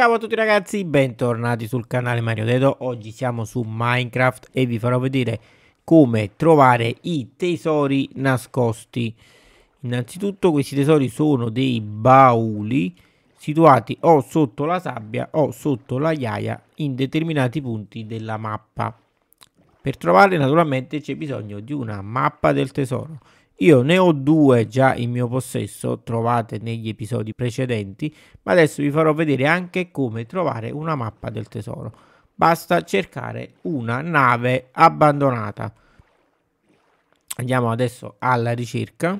Ciao a tutti ragazzi, bentornati sul canale Mario Dedo, oggi siamo su Minecraft e vi farò vedere come trovare i tesori nascosti. Innanzitutto questi tesori sono dei bauli situati o sotto la sabbia o sotto la ghiaia in determinati punti della mappa. Per trovarli naturalmente c'è bisogno di una mappa del tesoro. Io ne ho due già in mio possesso, trovate negli episodi precedenti, ma adesso vi farò vedere anche come trovare una mappa del tesoro. Basta cercare una nave abbandonata. Andiamo adesso alla ricerca.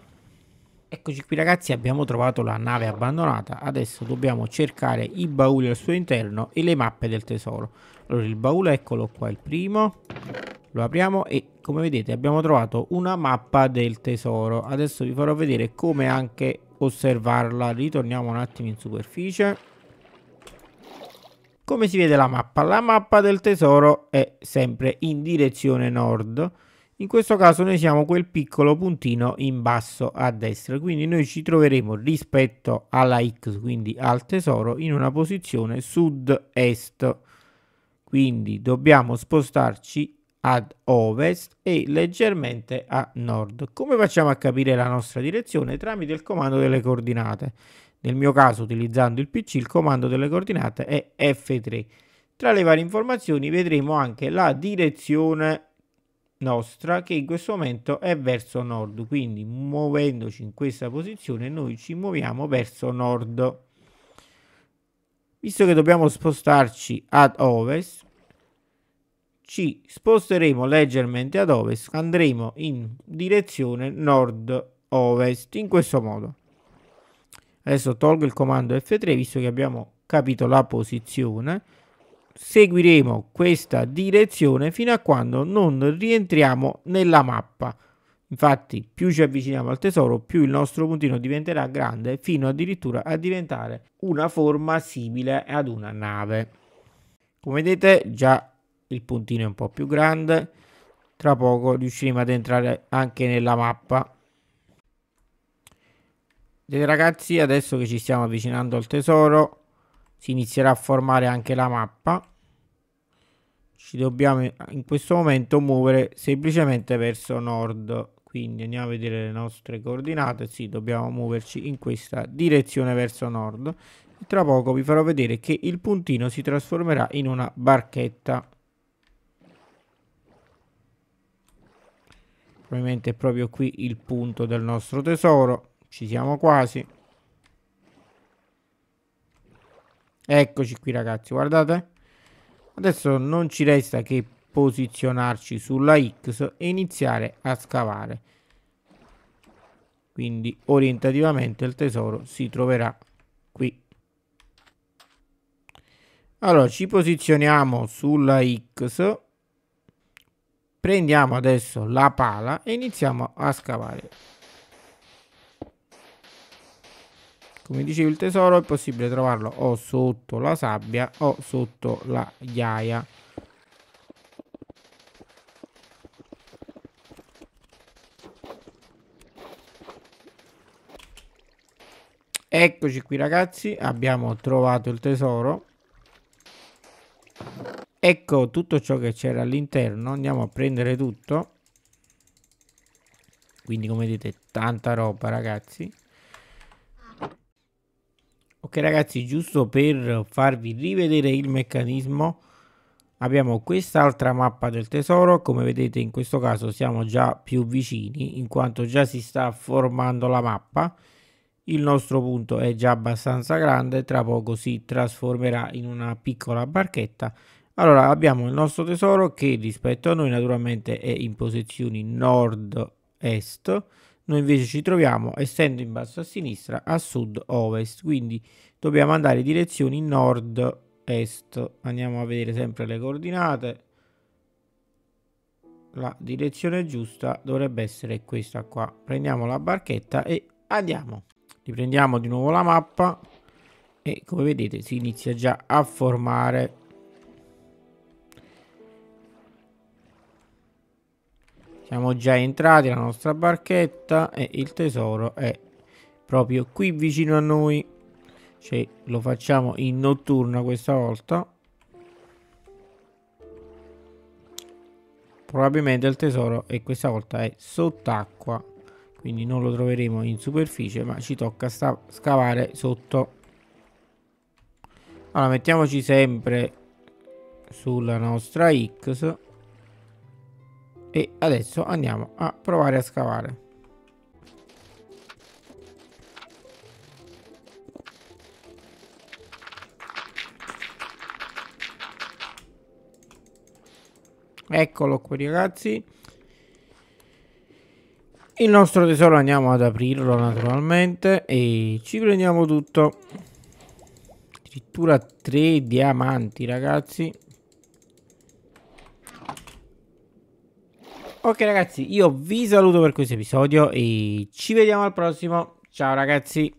Eccoci qui ragazzi, abbiamo trovato la nave abbandonata. Adesso dobbiamo cercare i bauli al suo interno e le mappe del tesoro. Allora il baule eccolo qua, il primo lo apriamo e come vedete abbiamo trovato una mappa del tesoro adesso vi farò vedere come anche osservarla ritorniamo un attimo in superficie come si vede la mappa? La mappa del tesoro è sempre in direzione nord. In questo caso noi siamo quel piccolo puntino in basso a destra, quindi noi ci troveremo rispetto alla X, quindi al tesoro, in una posizione sud-est. Quindi dobbiamo spostarci ad ovest e leggermente a nord. Come facciamo a capire la nostra direzione? Tramite il comando delle coordinate. Nel mio caso, utilizzando il PC, il comando delle coordinate è F3. Tra le varie informazioni vedremo anche la direzione nostra che in questo momento è verso nord, quindi muovendoci in questa posizione noi ci muoviamo verso nord. Visto che dobbiamo spostarci ad ovest, ci sposteremo leggermente ad ovest, andremo in direzione nord-ovest, in questo modo. Adesso tolgo il comando F3 visto che abbiamo capito la posizione. Seguiremo questa direzione fino a quando non rientriamo nella mappa. Infatti più ci avviciniamo al tesoro più il nostro puntino diventerà grande fino addirittura a diventare una forma simile ad una nave. Come vedete già il puntino è un po' più grande tra poco riusciremo ad entrare anche nella mappa Vedete ragazzi adesso che ci stiamo avvicinando al tesoro si inizierà a formare anche la mappa ci dobbiamo in questo momento muovere semplicemente verso nord quindi andiamo a vedere le nostre coordinate sì dobbiamo muoverci in questa direzione verso nord tra poco vi farò vedere che il puntino si trasformerà in una barchetta Probabilmente è proprio qui il punto del nostro tesoro. Ci siamo quasi. Eccoci qui ragazzi, guardate. Adesso non ci resta che posizionarci sulla X e iniziare a scavare. Quindi orientativamente il tesoro si troverà qui. Allora ci posizioniamo sulla X prendiamo adesso la pala e iniziamo a scavare come dicevo il tesoro è possibile trovarlo o sotto la sabbia o sotto la ghiaia eccoci qui ragazzi abbiamo trovato il tesoro ecco tutto ciò che c'era all'interno andiamo a prendere tutto quindi come vedete tanta roba ragazzi ok ragazzi giusto per farvi rivedere il meccanismo abbiamo quest'altra mappa del tesoro come vedete in questo caso siamo già più vicini in quanto già si sta formando la mappa il nostro punto è già abbastanza grande tra poco si trasformerà in una piccola barchetta allora, abbiamo il nostro tesoro che rispetto a noi naturalmente è in posizioni nord-est, noi invece ci troviamo, essendo in basso a sinistra, a sud-ovest, quindi dobbiamo andare in direzioni nord-est. Andiamo a vedere sempre le coordinate. La direzione giusta dovrebbe essere questa qua. Prendiamo la barchetta e andiamo. Riprendiamo di nuovo la mappa e come vedete si inizia già a formare Siamo già entrati nella nostra barchetta e il tesoro è proprio qui vicino a noi. Cioè, lo facciamo in notturna questa volta. Probabilmente il tesoro e questa volta è sott'acqua. Quindi non lo troveremo in superficie ma ci tocca scavare sotto. Allora mettiamoci sempre sulla nostra X e adesso andiamo a provare a scavare eccolo qui ragazzi il nostro tesoro andiamo ad aprirlo naturalmente e ci prendiamo tutto addirittura tre diamanti ragazzi Ok ragazzi, io vi saluto per questo episodio e ci vediamo al prossimo. Ciao ragazzi.